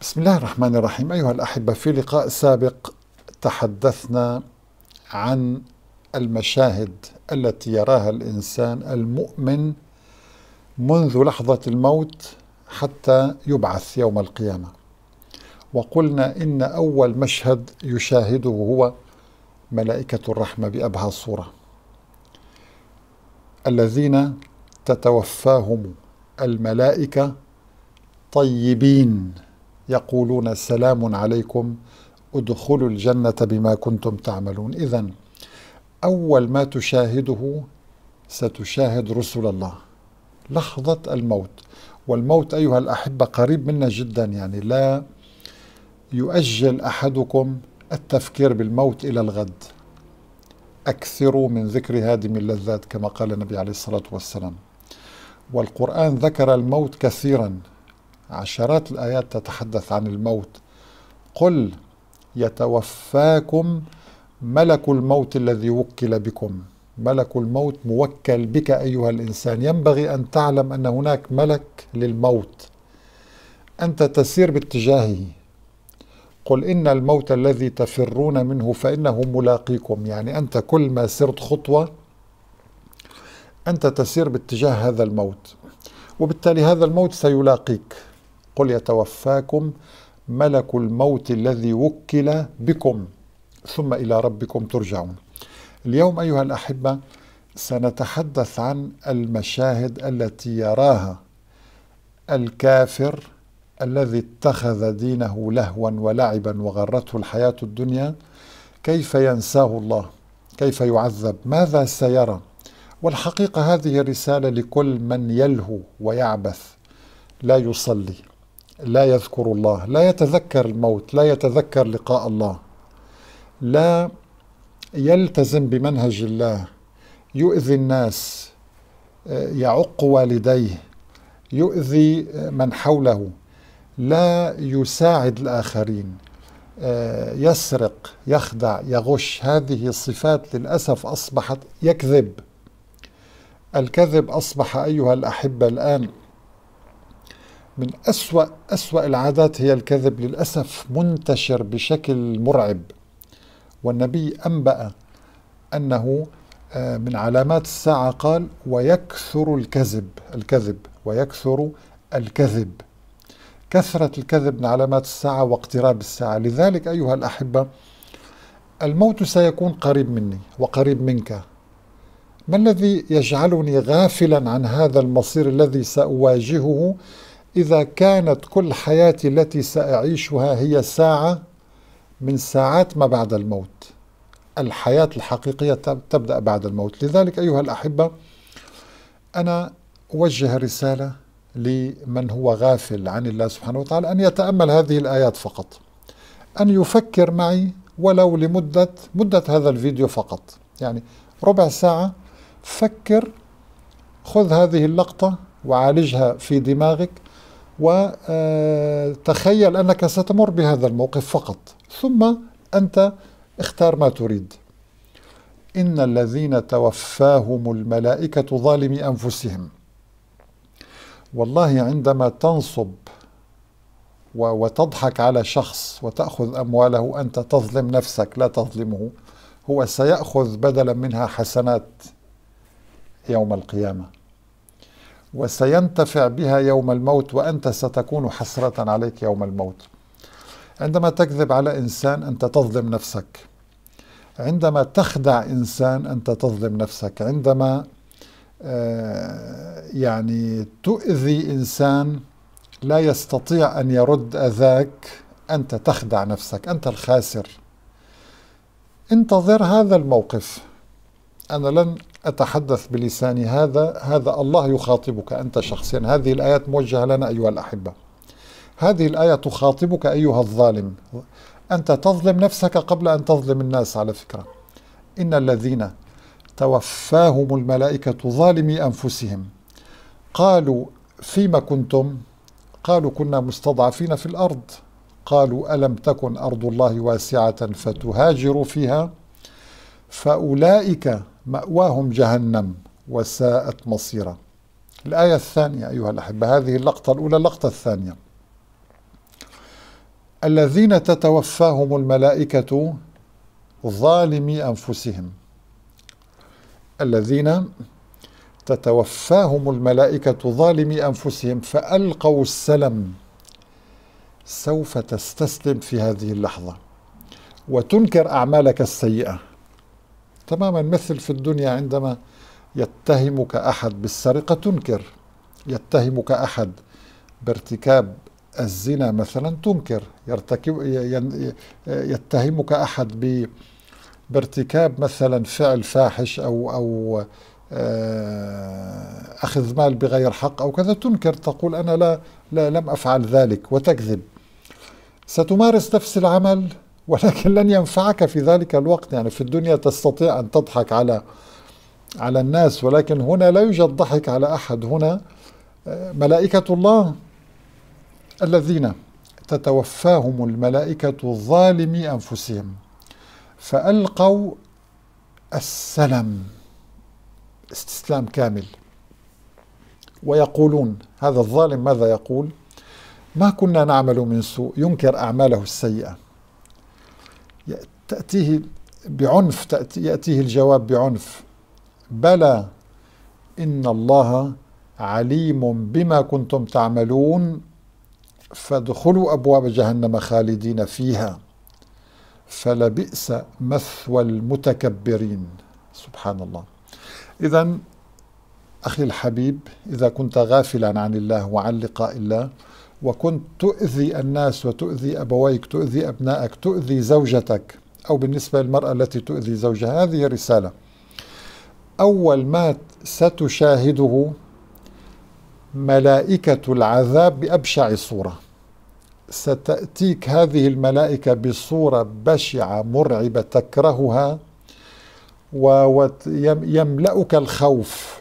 بسم الله الرحمن الرحيم أيها الأحبة في لقاء سابق تحدثنا عن المشاهد التي يراها الإنسان المؤمن منذ لحظة الموت حتى يبعث يوم القيامة وقلنا إن أول مشهد يشاهده هو ملائكة الرحمة بأبهى صورة الذين تتوفاهم الملائكة طيبين يقولون سلام عليكم ادخلوا الجنة بما كنتم تعملون إذا أول ما تشاهده ستشاهد رسل الله لحظة الموت والموت أيها الأحبة قريب منا جدا يعني لا يؤجل أحدكم التفكير بالموت إلى الغد أكثروا من ذكر هادم اللذات كما قال النبي عليه الصلاة والسلام والقرآن ذكر الموت كثيرا عشرات الآيات تتحدث عن الموت قل يتوفاكم ملك الموت الذي وكل بكم ملك الموت موكل بك أيها الإنسان ينبغي أن تعلم أن هناك ملك للموت أنت تسير باتجاهه قل إن الموت الذي تفرون منه فإنه ملاقيكم يعني أنت كل ما سرت خطوة أنت تسير باتجاه هذا الموت وبالتالي هذا الموت سيلاقيك قل يتوفاكم ملك الموت الذي وكل بكم ثم الى ربكم ترجعون. اليوم ايها الاحبه سنتحدث عن المشاهد التي يراها الكافر الذي اتخذ دينه لهوا ولعبا وغرته الحياه الدنيا كيف ينساه الله؟ كيف يعذب؟ ماذا سيرى؟ والحقيقه هذه رساله لكل من يلهو ويعبث لا يصلي لا يذكر الله لا يتذكر الموت لا يتذكر لقاء الله لا يلتزم بمنهج الله يؤذي الناس آه، يعق والديه يؤذي آه، من حوله لا يساعد الآخرين آه، يسرق يخدع يغش هذه الصفات للأسف أصبحت يكذب الكذب أصبح أيها الأحبة الآن من أسوأ أسوأ العادات هي الكذب للأسف منتشر بشكل مرعب والنبي أنبأ أنه آه، من علامات الساعة قال ويكثر الكذب الكذب ويكثر الكذب كثرة الكذب من علامات الساعة واقتراب الساعة لذلك أيها الأحبة الموت سيكون قريب مني وقريب منك ما الذي يجعلني غافلا عن هذا المصير الذي سأواجهه إذا كانت كل حياتي التي سأعيشها هي ساعة من ساعات ما بعد الموت الحياة الحقيقية تبدأ بعد الموت لذلك أيها الأحبة أنا أوجه رسالة لمن هو غافل عن الله سبحانه وتعالى أن يتأمل هذه الآيات فقط أن يفكر معي ولو لمدة مدة هذا الفيديو فقط يعني ربع ساعة فكر خذ هذه اللقطة وعالجها في دماغك وتخيل أنك ستمر بهذا الموقف فقط ثم أنت اختار ما تريد إن الذين توفاهم الملائكة ظالمي أنفسهم والله عندما تنصب وتضحك على شخص وتأخذ أمواله أنت تظلم نفسك لا تظلمه هو سيأخذ بدلا منها حسنات يوم القيامة وسينتفع بها يوم الموت وأنت ستكون حسرة عليك يوم الموت عندما تكذب على إنسان أنت تظلم نفسك عندما تخدع إنسان أنت تظلم نفسك عندما آه، يعني تؤذي إنسان لا يستطيع أن يرد أذاك أنت تخدع نفسك أنت الخاسر انتظر هذا الموقف أنا لن أتحدث بلساني هذا هذا الله يخاطبك أنت شخصيا هذه الآيات موجهة لنا أيها الأحبة هذه الآية تخاطبك أيها الظالم أنت تظلم نفسك قبل أن تظلم الناس على فكرة إن الذين توفاهم الملائكة ظالمي أنفسهم قالوا فيما كنتم قالوا كنا مستضعفين في الأرض قالوا ألم تكن أرض الله واسعة فتهاجروا فيها فأولئك مأواهم جهنم وساءت مصيرا الآية الثانية أيها الأحبة هذه اللقطة الأولى اللقطة الثانية الذين تتوفاهم الملائكة ظالمي أنفسهم الذين تتوفاهم الملائكة ظالمي أنفسهم فألقوا السلم سوف تستسلم في هذه اللحظة وتنكر أعمالك السيئة تماما مثل في الدنيا عندما يتهمك احد بالسرقه تنكر يتهمك احد بارتكاب الزنا مثلا تنكر يرتكب يتهمك احد بارتكاب مثلا فعل فاحش او او آه، اخذ مال بغير حق او كذا تنكر تقول انا لا, لا لم افعل ذلك وتكذب ستمارس نفس العمل ولكن لن ينفعك في ذلك الوقت يعني في الدنيا تستطيع أن تضحك على على الناس ولكن هنا لا يوجد ضحك على أحد هنا آه، ملائكة الله الذين تتوفاهم الملائكة ظالمي أنفسهم فألقوا السلم استسلام كامل ويقولون هذا الظالم ماذا يقول ما كنا نعمل من سوء ينكر أعماله السيئة تأتيه بعنف تأتي يأتيه الجواب بعنف بلى إن الله عليم بما كنتم تعملون فادخلوا أبواب جهنم خالدين فيها فلبئس مثوى المتكبرين سبحان الله إذا أخي الحبيب إذا كنت غافلا عن الله وعن لقاء الله وكنت تؤذي الناس وتؤذي أبويك تؤذي أبنائك تؤذي زوجتك أو بالنسبة للمرأة التي تؤذي زوجها هذه رسالة أول ما ستشاهده ملائكة العذاب بأبشع صورة ستأتيك هذه الملائكة بصورة بشعة مرعبة تكرهها ويملأك الخوف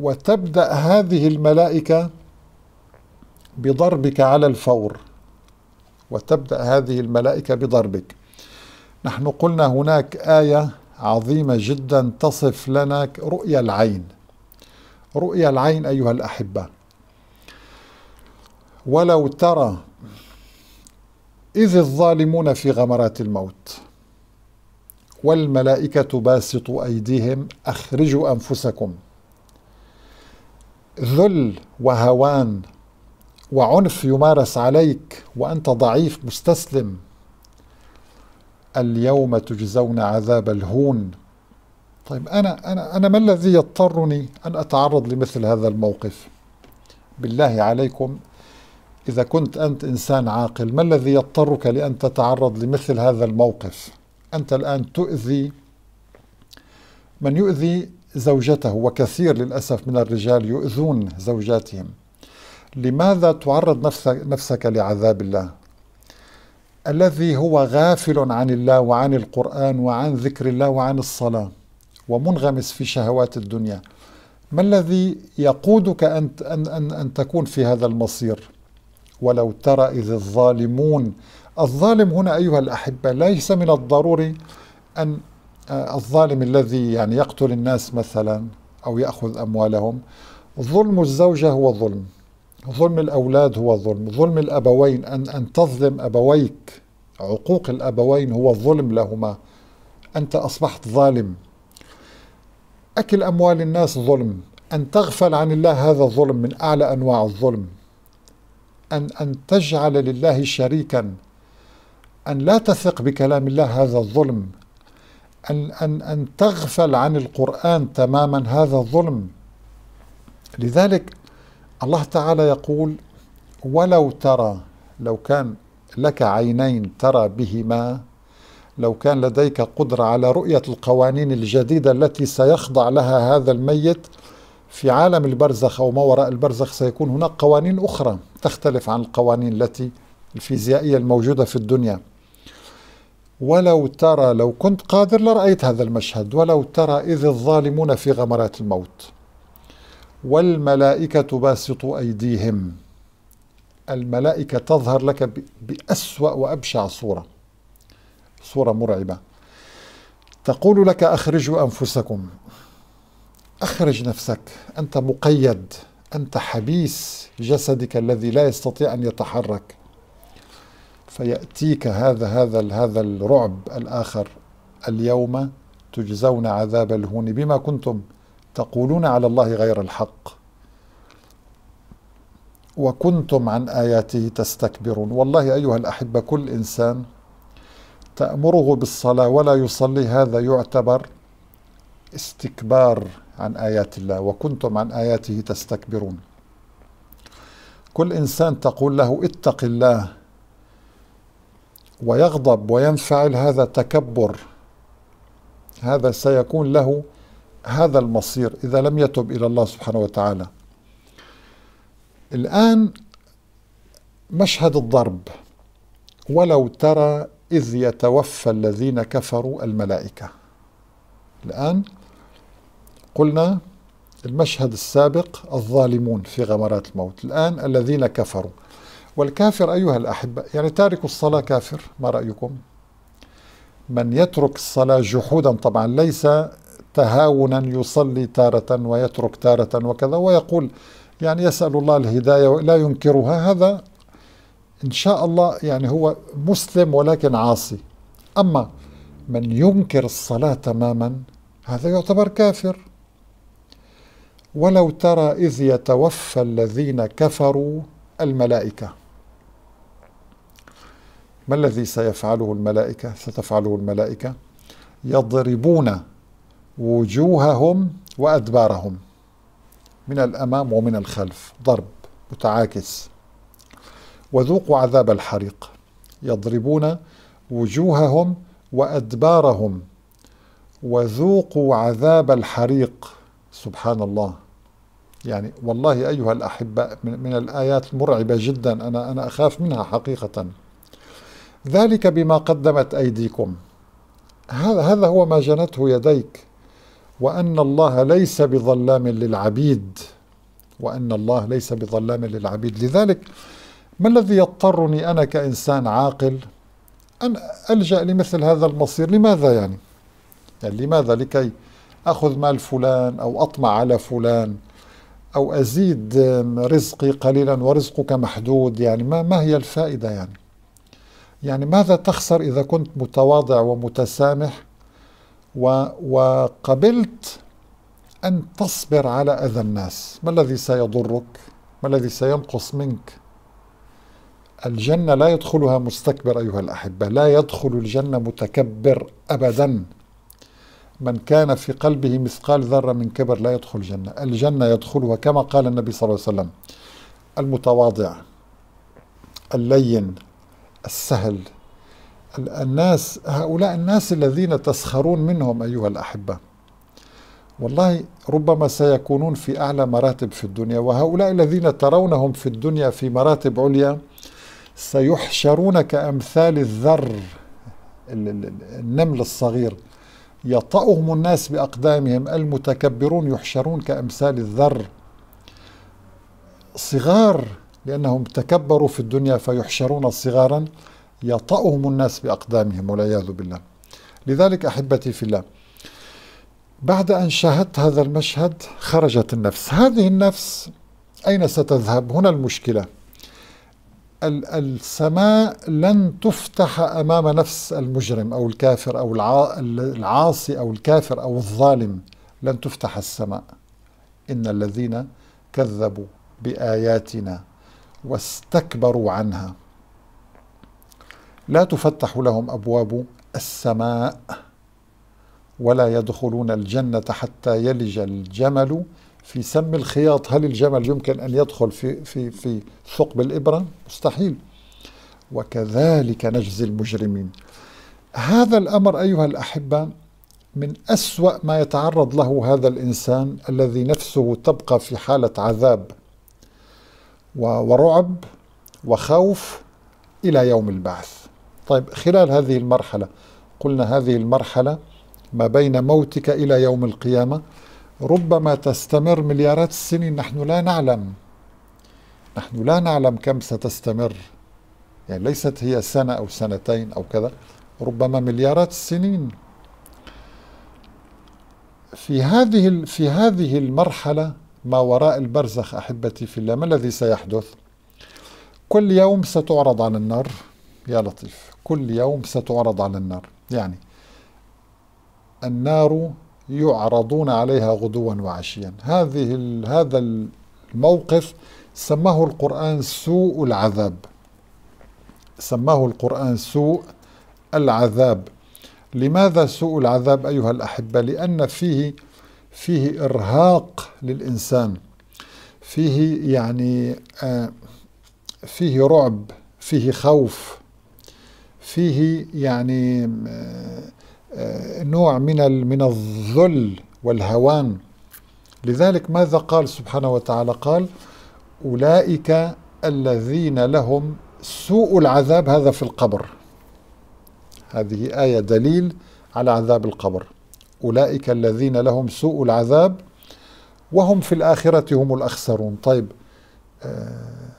وتبدأ هذه الملائكة بضربك على الفور وتبدأ هذه الملائكة بضربك نحن قلنا هناك آية عظيمة جدا تصف لنا رؤيا العين رؤيا العين أيها الأحبة ولو ترى إذ الظالمون في غمرات الموت والملائكة باسطوا أيديهم أخرجوا أنفسكم ذل وهوان وعنف يمارس عليك وأنت ضعيف مستسلم اليوم تجزون عذاب الهون طيب أنا أنا أنا ما الذي يضطرني أن أتعرض لمثل هذا الموقف؟ بالله عليكم إذا كنت أنت إنسان عاقل ما الذي يضطرك لأن تتعرض لمثل هذا الموقف؟ أنت الآن تؤذي من يؤذي زوجته وكثير للأسف من الرجال يؤذون زوجاتهم لماذا تعرض نفسك, نفسك لعذاب الله الذي هو غافل عن الله وعن القرآن وعن ذكر الله وعن الصلاة ومنغمس في شهوات الدنيا ما الذي يقودك أن, أن, أن, أن تكون في هذا المصير ولو ترى إذ الظالمون الظالم هنا أيها الأحبة ليس من الضروري أن آه، الظالم الذي يعني يقتل الناس مثلا أو يأخذ أموالهم ظلم الزوجة هو ظلم ظلم الأولاد هو الظلم ظلم الأبوين أن, أن تظلم أبويك عقوق الأبوين هو الظلم لهما أنت أصبحت ظالم أكل أموال الناس ظلم أن تغفل عن الله هذا الظلم من أعلى أنواع الظلم أن أن تجعل لله شريكا أن لا تثق بكلام الله هذا الظلم أن أن أن تغفل عن القرآن تماما هذا الظلم لذلك الله تعالى يقول ولو ترى لو كان لك عينين ترى بهما لو كان لديك قدرة على رؤية القوانين الجديدة التي سيخضع لها هذا الميت في عالم البرزخ أو ما وراء البرزخ سيكون هناك قوانين أخرى تختلف عن القوانين التي الفيزيائية الموجودة في الدنيا ولو ترى لو كنت قادر لرأيت هذا المشهد ولو ترى إذ الظالمون في غمرات الموت والملائكة باسط أيديهم الملائكة تظهر لك بأسوأ وأبشع صورة صورة مرعبة تقول لك أخرجوا أنفسكم أخرج نفسك أنت مقيد أنت حبيس جسدك الذي لا يستطيع أن يتحرك فيأتيك هذا هذا هذا الرعب الآخر اليوم تجزون عذاب الهون بما كنتم تقولون على الله غير الحق وكنتم عن اياته تستكبرون والله ايها الاحبه كل انسان تامره بالصلاه ولا يصلي هذا يعتبر استكبار عن ايات الله وكنتم عن اياته تستكبرون كل انسان تقول له اتق الله ويغضب وينفعل هذا تكبر هذا سيكون له هذا المصير إذا لم يتب إلى الله سبحانه وتعالى الآن مشهد الضرب ولو ترى إذ يتوفى الذين كفروا الملائكة الآن قلنا المشهد السابق الظالمون في غمرات الموت الآن الذين كفروا والكافر أيها الأحبة يعني تارك الصلاة كافر ما رأيكم من يترك الصلاة جحودا طبعا ليس تهاونا يصلي تارة ويترك تارة وكذا ويقول يعني يسأل الله الهداية ولا ينكرها هذا إن شاء الله يعني هو مسلم ولكن عاصي أما من ينكر الصلاة تماما هذا يعتبر كافر ولو ترى إذ يتوفى الذين كفروا الملائكة ما الذي سيفعله الملائكة ستفعله الملائكة يضربون وجوههم وأدبارهم من الأمام ومن الخلف ضرب متعاكس وذوقوا عذاب الحريق يضربون وجوههم وأدبارهم وذوقوا عذاب الحريق سبحان الله يعني والله أيها الأحباء من, من الآيات المرعبة جدا أنا أنا أخاف منها حقيقة ذلك بما قدمت أيديكم هذا هذا هو ما جنته يديك وأن الله ليس بظلام للعبيد وأن الله ليس بظلام للعبيد لذلك ما الذي يضطرني أنا كإنسان عاقل أن ألجأ لمثل هذا المصير لماذا يعني؟ يعني لماذا لكي أخذ مال فلان أو أطمع على فلان أو أزيد رزقي قليلا ورزقك محدود يعني ما, ما هي الفائدة يعني يعني ماذا تخسر إذا كنت متواضع ومتسامح وقبلت أن تصبر على أذى الناس ما الذي سيضرك ما الذي سينقص منك الجنة لا يدخلها مستكبر أيها الأحبة لا يدخل الجنة متكبر أبدا من كان في قلبه مثقال ذرة من كبر لا يدخل الجنة الجنة يدخلها كما قال النبي صلى الله عليه وسلم المتواضع اللين السهل الناس هؤلاء الناس الذين تسخرون منهم أيها الأحبة والله ربما سيكونون في أعلى مراتب في الدنيا وهؤلاء الذين ترونهم في الدنيا في مراتب عليا سيحشرون كأمثال الذر النمل الصغير يطأهم الناس بأقدامهم المتكبرون يحشرون كأمثال الذر صغار لأنهم تكبروا في الدنيا فيحشرون صغارا يطأهم الناس بأقدامهم والعياذ بالله لذلك أحبتي في الله بعد أن شاهدت هذا المشهد خرجت النفس هذه النفس أين ستذهب هنا المشكلة السماء لن تفتح أمام نفس المجرم أو الكافر أو العاصي أو الكافر أو الظالم لن تفتح السماء إن الذين كذبوا بآياتنا واستكبروا عنها لا تفتح لهم ابواب السماء ولا يدخلون الجنه حتى يلج الجمل في سم الخياط هل الجمل يمكن ان يدخل في في في ثقب الابره مستحيل وكذلك نجزي المجرمين هذا الامر ايها الاحبه من اسوا ما يتعرض له هذا الانسان الذي نفسه تبقى في حاله عذاب ورعب وخوف الى يوم البعث طيب خلال هذه المرحلة قلنا هذه المرحلة ما بين موتك إلى يوم القيامة ربما تستمر مليارات السنين نحن لا نعلم نحن لا نعلم كم ستستمر يعني ليست هي سنة أو سنتين أو كذا ربما مليارات السنين في هذه في هذه المرحلة ما وراء البرزخ أحبتي في الله ما الذي سيحدث؟ كل يوم ستعرض عن النار يا لطيف كل يوم ستعرض على النار يعني النار يعرضون عليها غدوا وعشيا هذه ال هذا الموقف سماه القرآن سوء العذاب سماه القرآن سوء العذاب لماذا سوء العذاب أيها الأحبة لأن فيه فيه إرهاق للإنسان فيه يعني آه، فيه رعب فيه خوف فيه يعني آه، نوع من من الذل والهوان لذلك ماذا قال سبحانه وتعالى قال أولئك الذين لهم سوء العذاب هذا في القبر هذه آية دليل على عذاب القبر أولئك الذين لهم سوء العذاب وهم في الآخرة هم الأخسرون طيب آه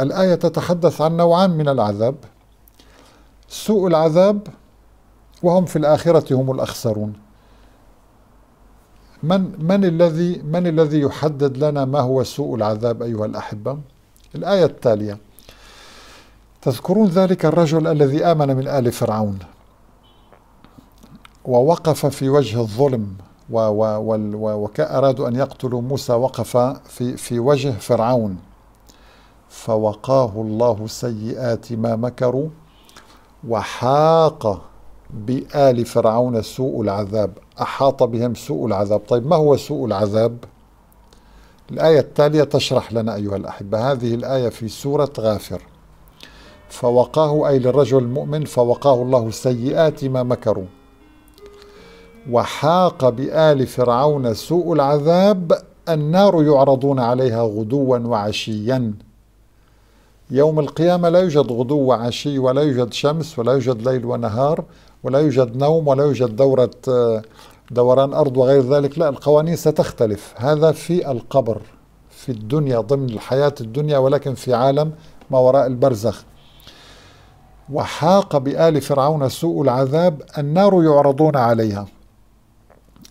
الآية تتحدث عن نوعان من العذاب سوء العذاب وهم في الآخرة هم الأخسرون من من الذي من الذي يحدد لنا ما هو سوء العذاب أيها الأحبة؟ الآية التالية تذكرون ذلك الرجل الذي آمن من آل فرعون ووقف في وجه الظلم و و و وكأرادوا أن يقتلوا موسى وقف في, في وجه فرعون فوقاه الله سيئات ما مكروا وحاق بآل فرعون سوء العذاب أحاط بهم سوء العذاب طيب ما هو سوء العذاب الآية التالية تشرح لنا أيها الأحبة هذه الآية في سورة غافر فوقاه أي للرجل المؤمن فوقاه الله سيئات ما مكروا وحاق بآل فرعون سوء العذاب النار يعرضون عليها غدوا وعشيا يوم القيامة لا يوجد غدو وعشي ولا يوجد شمس ولا يوجد ليل ونهار ولا يوجد نوم ولا يوجد دورة آه، دوران أرض وغير ذلك لا القوانين ستختلف هذا في القبر في الدنيا ضمن الحياة الدنيا ولكن في عالم ما وراء البرزخ وحاق بآل فرعون سوء العذاب النار يعرضون عليها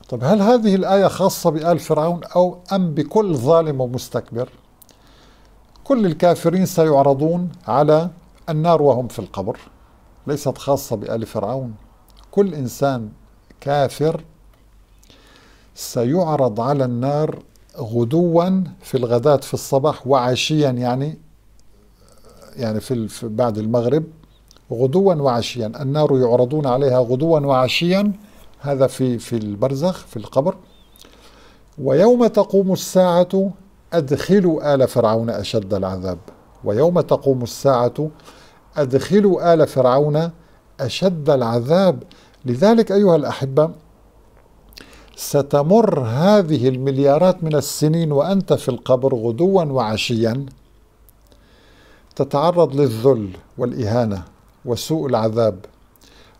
طب هل هذه الآية خاصة بآل فرعون أو أم بكل ظالم ومستكبر؟ كل الكافرين سيعرضون على النار وهم في القبر ليست خاصة بآل فرعون كل إنسان كافر سيعرض على النار غدوا في الغداة في الصباح وعشيا يعني يعني في بعد المغرب غدوا وعشيا النار يعرضون عليها غدوا وعشيا هذا في في البرزخ في القبر ويوم تقوم الساعة أدخلوا آل فرعون أشد العذاب ويوم تقوم الساعة أدخلوا آل فرعون أشد العذاب لذلك أيها الأحبة ستمر هذه المليارات من السنين وأنت في القبر غدوا وعشيا تتعرض للذل والإهانة وسوء العذاب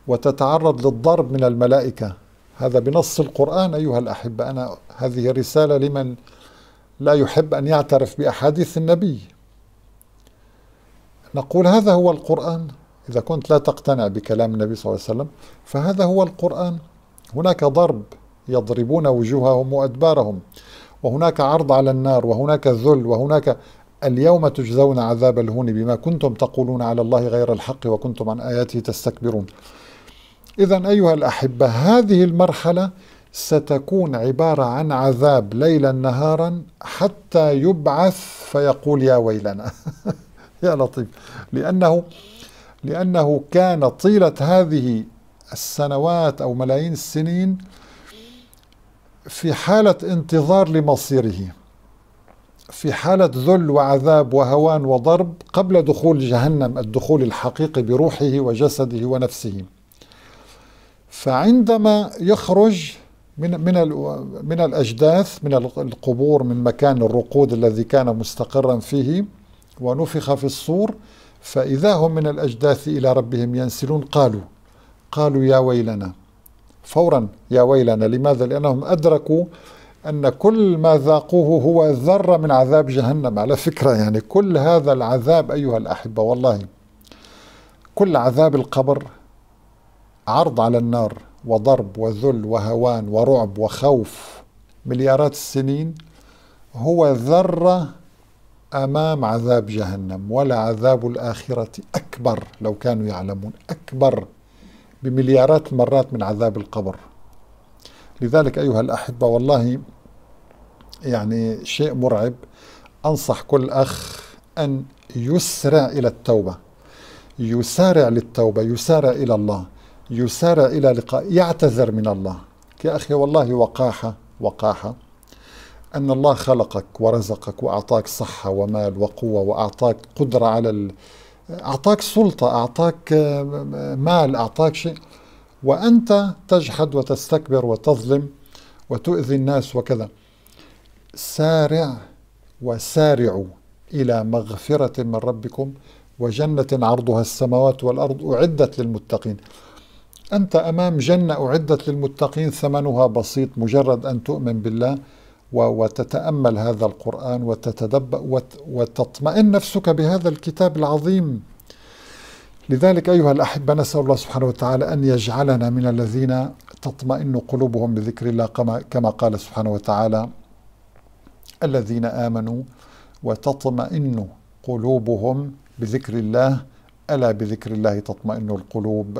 وتتعرض للضرب من الملائكة هذا بنص القرآن أيها الأحبة أنا هذه رسالة لمن لا يحب أن يعترف بأحاديث النبي نقول هذا هو القرآن إذا كنت لا تقتنع بكلام النبي صلى الله عليه وسلم فهذا هو القرآن هناك ضرب يضربون وجوههم وأدبارهم وهناك عرض على النار وهناك ذل وهناك اليوم تجزون عذاب الهون بما كنتم تقولون على الله غير الحق وكنتم عن آياته تستكبرون إذا أيها الأحبة هذه المرحلة ستكون عبارة عن عذاب ليلا نهارا حتى يبعث فيقول يا ويلنا يا لطيف لأنه لأنه كان طيلة هذه السنوات أو ملايين السنين في حالة انتظار لمصيره في حالة ذل وعذاب وهوان وضرب قبل دخول جهنم الدخول الحقيقي بروحه وجسده ونفسه فعندما يخرج من من من الاجداث من القبور من مكان الرقود الذي كان مستقرا فيه ونفخ في الصور فاذا هم من الاجداث الى ربهم ينسلون قالوا قالوا يا ويلنا فورا يا ويلنا لماذا لانهم ادركوا ان كل ما ذاقوه هو ذره من عذاب جهنم على فكره يعني كل هذا العذاب ايها الاحبه والله كل عذاب القبر عرض على النار وضرب وذل وهوان ورعب وخوف مليارات السنين هو ذرة أمام عذاب جهنم ولا عذاب الآخرة أكبر لو كانوا يعلمون أكبر بمليارات المرات من عذاب القبر لذلك أيها الأحبة والله يعني شيء مرعب أنصح كل أخ أن يسرع إلى التوبة يسارع للتوبة يسارع إلى الله يسارع إلى لقاء يعتذر من الله يا أخي والله وقاحة وقاحة أن الله خلقك ورزقك وأعطاك صحة ومال وقوة وأعطاك قدرة على ال... أعطاك سلطة أعطاك آه، مال أعطاك شيء وأنت تجحد وتستكبر وتظلم وتؤذي الناس وكذا سارع وسارعوا إلى مغفرة من ربكم وجنة عرضها السماوات والأرض أعدت للمتقين أنت أمام جنة أعدت للمتقين ثمنها بسيط مجرد أن تؤمن بالله وتتأمل هذا القرآن وتتدبر وتطمئن نفسك بهذا الكتاب العظيم لذلك أيها الأحبة نسأل الله سبحانه وتعالى أن يجعلنا من الذين تطمئن قلوبهم بذكر الله كما قال سبحانه وتعالى الذين آمنوا وتطمئن قلوبهم بذكر الله ألا بذكر الله تطمئن القلوب